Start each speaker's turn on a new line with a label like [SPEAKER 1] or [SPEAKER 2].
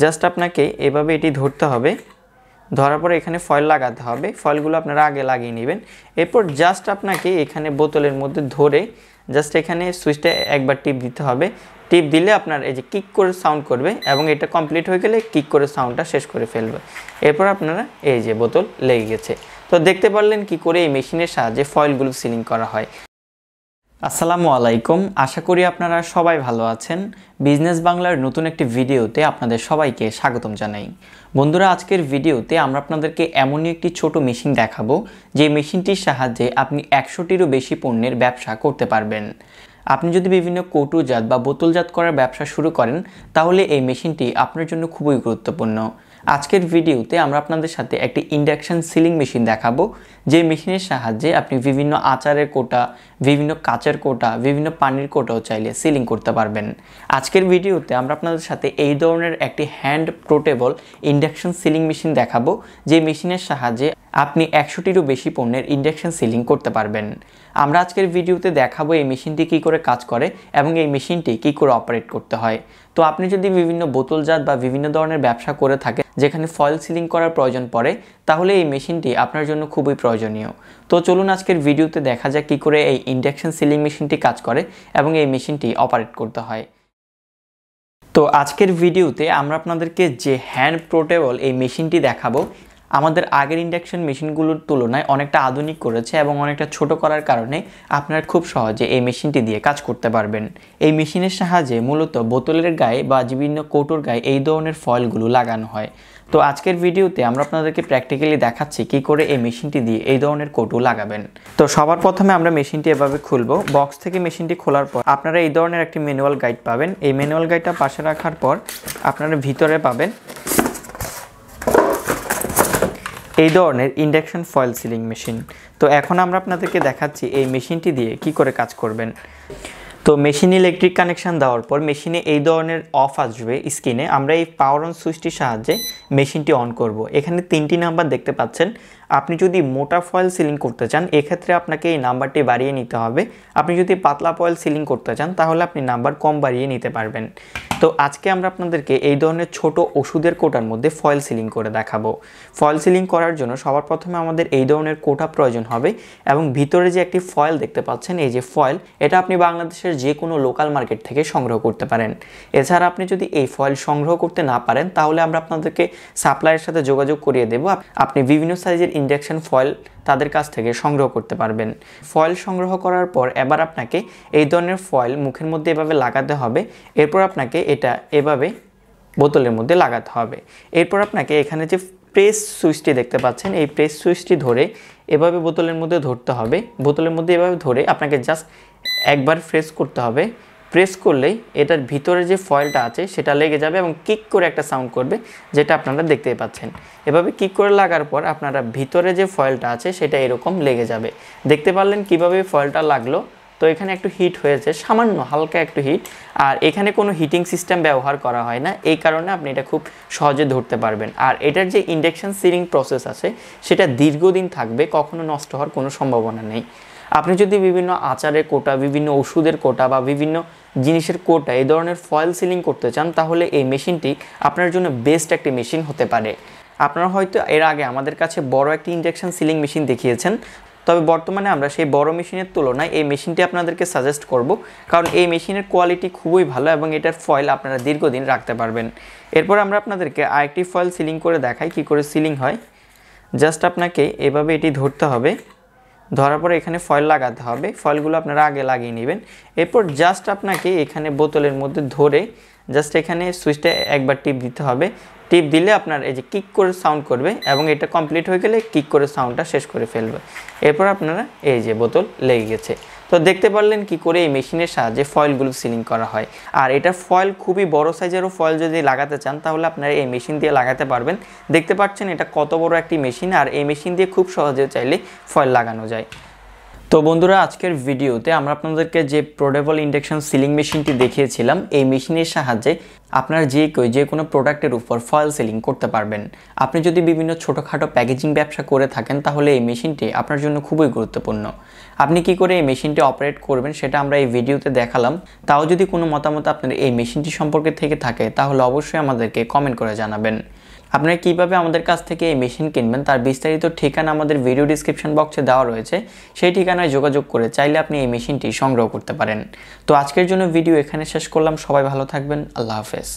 [SPEAKER 1] Just আপনাকে এভাবে এটি ধরতে হবে ধরার পরে এখানে ফয়েল লাগাতে হবে ফয়েলগুলো আপনারা আগে লাগিয়ে নেবেন এরপর জাস্ট আপনাকে এখানে বোতলের মধ্যে ধরে জাস্ট এখানে সুইচটা একবার টিপ দিতে হবে টিপ দিলে আপনার এই যে কিক করে সাউন্ড করবে এবং এটা কমপ্লিট হয়ে গেলে কিক করে সাউন্ডটা শেষ করে ফেলবে এরপর আপনারা এই যে বোতল লেগে গেছে তো দেখতে পারলেন কি করে এই মেশিনের সাহায্যে ফয়েলগুলো সিলিং করা হয় আসসালামু আলাইকুম আশা করি আপনারা সবাই ভালো আছেন বিজনেস বাংলার নতুন একটি ভিডিওতে আপনাদের সবাইকে স্বাগতম জানাই বন্ধুরা আজকের ভিডিওতে আমরা আপনাদেরকে এমনই একটি ছোট মেশিন দেখাবো যে মেশিনটির সাহায্যে আপনি একশোটিরও বেশি পণ্যের ব্যবসা করতে পারবেন আপনি যদি বিভিন্ন কৌটুজাত বা বোতলজাত করার ব্যবসা শুরু করেন তাহলে এই মেশিনটি আপনার জন্য খুবই গুরুত্বপূর্ণ আজকের ভিডিওতে আমরা আপনাদের সাথে একটি ইন্ডাকশান সিলিং মেশিন দেখাবো যে মেশিনের সাহায্যে আপনি বিভিন্ন আচারের কোটা বিভিন্ন কাচের কোটা বিভিন্ন পানির কোটাও চাইলে সিলিং করতে পারবেন আজকের ভিডিওতে আমরা আপনাদের সাথে এই ধরনের একটি hand portable induction sealing machine দেখাবো যে মেশিনের সাহায্যে আপনি একশোটিরও বেশি পণ্যের ইন্ডাকশন সিলিং করতে পারবেন আমরা আজকের ভিডিওতে দেখাবো এই মেশিনটি কী করে কাজ করে এবং এই মেশিনটি কী করে অপারেট করতে হয় তো আপনি যদি বিভিন্ন বোতলজাত বা বিভিন্ন ধরনের ব্যবসা করে থাকেন যেখানে ফয়েল সিলিং করার প্রয়োজন পড়ে তাহলে এই মেশিনটি আপনার জন্য খুবই প্রয়োজনীয় তো চলুন আজকের ভিডিওতে দেখা যাক কী করে এই ইন্ডাকশন সিলিং মেশিনটি কাজ করে এবং এই মেশিনটি অপারেট করতে হয় তো আজকের ভিডিওতে আমরা আপনাদেরকে যে হ্যান্ড পোর্টেবল এই মেশিনটি দেখাবো আমাদের আগের ইন্ডাকশন মেশিনগুলোর তুলনায় অনেকটা আধুনিক করেছে এবং অনেকটা ছোট করার কারণে আপনারা খুব সহজে এই মেশিনটি দিয়ে কাজ করতে পারবেন এই মেশিনের সাহায্যে মূলত বোতলের গায়ে বা বিভিন্ন কোটোর গায়ে এই ধরনের ফয়েলগুলো লাগানো হয় তো আজকের ভিডিওতে আমরা আপনাদেরকে প্র্যাকটিক্যালি দেখাচ্ছি কি করে এই মেশিনটি দিয়ে এই ধরনের কোটু লাগাবেন তো সবার প্রথমে আমরা মেশিনটি এভাবে খুলবো বক্স থেকে মেশিনটি খোলার পর আপনারা এই ধরনের একটি ম্যানুয়াল গাইড পাবেন এই ম্যানুয়াল গাইডটা পাশে রাখার পর আপনারা ভিতরে পাবেন এই ধরনের ইন্ডাকশন ফয়েল সিলিং মেশিন তো এখন আমরা আপনাদেরকে দেখাচ্ছি এই মেশিনটি দিয়ে কি করে কাজ করবেন তো মেশিনে ইলেকট্রিক কানেকশান দেওয়ার পর মেশিনে এই ধরনের অফ আসবে স্ক্রিনে আমরা এই পাওয়ার অন সুইচটির সাহায্যে মেশিনটি অন করব। এখানে তিনটি নাম্বার দেখতে পাচ্ছেন আপনি যদি মোটা ফয়েল সিলিং করতে চান এক্ষেত্রে আপনাকে এই নাম্বারটি বাড়িয়ে নিতে হবে আপনি যদি পাতলা ফয়েল সিলিং করতে চান তাহলে আপনি নাম্বার কম বাড়িয়ে নিতে পারবেন তো আজকে আমরা আপনাদেরকে এই ধরনের ছোট ওষুধের কোটার মধ্যে ফয়েল সিলিং করে দেখাবো ফয়েল সিলিং করার জন্য সবার প্রথমে আমাদের এই ধরনের কোটা প্রয়োজন হবে এবং ভিতরে যে একটি ফয়েল দেখতে পাচ্ছেন এই যে ফয়েল এটা আপনি বাংলাদেশের বাংলাদেশের যে কোনো লোকাল মার্কেট থেকে সংগ্রহ করতে পারেন এছাড়া আপনি যদি এই ফয়েল সংগ্রহ করতে না পারেন তাহলে আমরা আপনাদেরকে সাপ্লাইয়ের সাথে যোগাযোগ করিয়ে দেব আপনি বিভিন্ন সাইজের ইন্ডাকশান ফয়েল তাদের কাছ থেকে সংগ্রহ করতে পারবেন ফয়েল সংগ্রহ করার পর এবার আপনাকে এই ধরনের ফয়েল মুখের মধ্যে এভাবে লাগাতে হবে এরপর আপনাকে এটা এভাবে বোতলের মধ্যে লাগাতে হবে এরপর আপনাকে এখানে যে প্রেস সুইচটি দেখতে পাচ্ছেন এই প্রেস সুইচটি ধরে এভাবে বোতলের মধ্যে ধরতে হবে বোতলের মধ্যে এভাবে ধরে আপনাকে জাস্ট একবার প্রেস করতে হবে প্রেস করলেই এটার ভিতরে যে ফয়েলটা আছে সেটা লেগে যাবে এবং কিক করে একটা সাউন্ড করবে যেটা আপনারা দেখতে পাচ্ছেন এভাবে কিক করে লাগার পর আপনারা ভিতরে যে ফয়েলটা আছে সেটা এরকম লেগে যাবে দেখতে পারলেন কিভাবে ফয়েলটা লাগলো তো এখানে একটু হিট হয়েছে সামান্য হালকা একটু হিট আর এখানে কোনো হিটিং সিস্টেম ব্যবহার করা হয় না এই কারণে আপনি এটা খুব সহজে ধরতে পারবেন আর এটার যে ইন্ডাকশান সিলিং প্রসেস আছে সেটা দীর্ঘদিন থাকবে কখনো নষ্ট হওয়ার কোনো সম্ভাবনা নেই আপনি যদি বিভিন্ন আচারের কোটা বিভিন্ন ওষুধের কোটা বা বিভিন্ন জিনিসের কোটা এই ধরনের ফয়েল সিলিং করতে চান তাহলে এই মেশিনটি আপনার জন্য বেস্ট একটি মেশিন হতে পারে আপনারা হয়তো এর আগে আমাদের কাছে বড় একটি ইঞ্জেকশন সিলিং মেশিন দেখিয়েছেন তবে বর্তমানে আমরা সেই বড় মেশিনের তুলনায় এই মেশিনটি আপনাদেরকে সাজেস্ট করব কারণ এই মেশিনের কোয়ালিটি খুবই ভালো এবং এটার ফয়েল আপনারা দীর্ঘদিন রাখতে পারবেন এরপর আমরা আপনাদেরকে আরেকটি ফয়েল সিলিং করে দেখাই কি করে সিলিং হয় জাস্ট আপনাকে এভাবে এটি ধরতে হবে ধরার পরে এখানে ফয়েল লাগাতে হবে ফয়েলগুলো আপনারা আগে লাগিয়ে নেবেন এরপর জাস্ট আপনাকে এখানে বোতলের মধ্যে ধরে জাস্ট এখানে সুইচটা একবার টিপ দিতে হবে টিপ দিলে আপনার এই যে কিক করে সাউন্ড করবে এবং এটা কমপ্লিট হয়ে গেলে কিক করে সাউন্ডটা শেষ করে ফেলবে এরপর আপনারা এই যে বোতল লেগে গেছে তো দেখতে পারলেন কি করে এই মেশিনের সাহায্যে ফয়েলগুলো সিলিং করা হয় আর এটা ফয়েল খুবই বড় সাইজেরও ফয়েল যদি লাগাতে চান তাহলে আপনারা এই মেশিন দিয়ে লাগাতে পারবেন দেখতে পাচ্ছেন এটা কত বড় একটি মেশিন আর এই মেশিন দিয়ে খুব সহজে চাইলে ফয়েল লাগানো যায় তো বন্ধুরা আজকের ভিডিওতে আমরা আপনাদেরকে যে প্রোডেবল ইন্ডাকশন সিলিং মেশিনটি দেখিয়েছিলাম এই মেশিনের সাহায্যে আপনার যে কেউ যে কোনো প্রোডাক্টের উপর ফয়েল সেলিং করতে পারবেন আপনি যদি বিভিন্ন ছোটোখাটো প্যাকেজিং ব্যবসা করে থাকেন তাহলে এই মেশিনটি আপনার জন্য খুবই গুরুত্বপূর্ণ আপনি কি করে এই মেশিনটি অপারেট করবেন সেটা আমরা এই ভিডিওতে দেখালাম তাও যদি কোনো মতামত আপনার এই মেশিনটি সম্পর্কে থেকে থাকে তাহলে অবশ্যই আমাদেরকে কমেন্ট করে জানাবেন আপনারা কীভাবে আমাদের কাছ থেকে এই মেশিন কিনবেন তার বিস্তারিত ঠিকানা আমাদের ভিডিও ডিসক্রিপশন বক্সে দেওয়া রয়েছে সেই ঠিকানায় যোগাযোগ করে চাইলে আপনি এই মেশিনটি সংগ্রহ করতে পারেন তো আজকের জন্য ভিডিও এখানে শেষ করলাম সবাই ভালো থাকবেন আল্লাহ হাফেজ